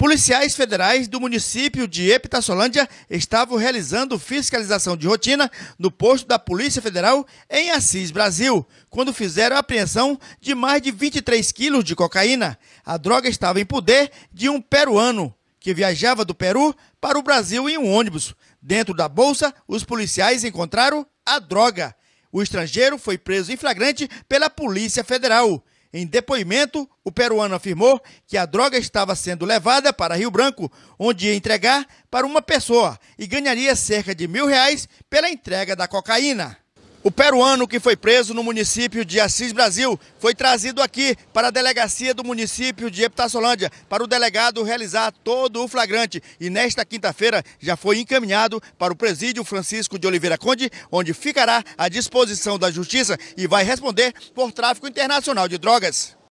Policiais federais do município de Epitaçolândia estavam realizando fiscalização de rotina no posto da Polícia Federal em Assis, Brasil, quando fizeram a apreensão de mais de 23 quilos de cocaína. A droga estava em poder de um peruano que viajava do Peru para o Brasil em um ônibus. Dentro da bolsa, os policiais encontraram a droga. O estrangeiro foi preso em flagrante pela Polícia Federal. Em depoimento, o peruano afirmou que a droga estava sendo levada para Rio Branco, onde ia entregar para uma pessoa e ganharia cerca de mil reais pela entrega da cocaína. O peruano que foi preso no município de Assis Brasil foi trazido aqui para a delegacia do município de Epitaciolândia para o delegado realizar todo o flagrante e nesta quinta-feira já foi encaminhado para o presídio Francisco de Oliveira Conde, onde ficará à disposição da justiça e vai responder por tráfico internacional de drogas.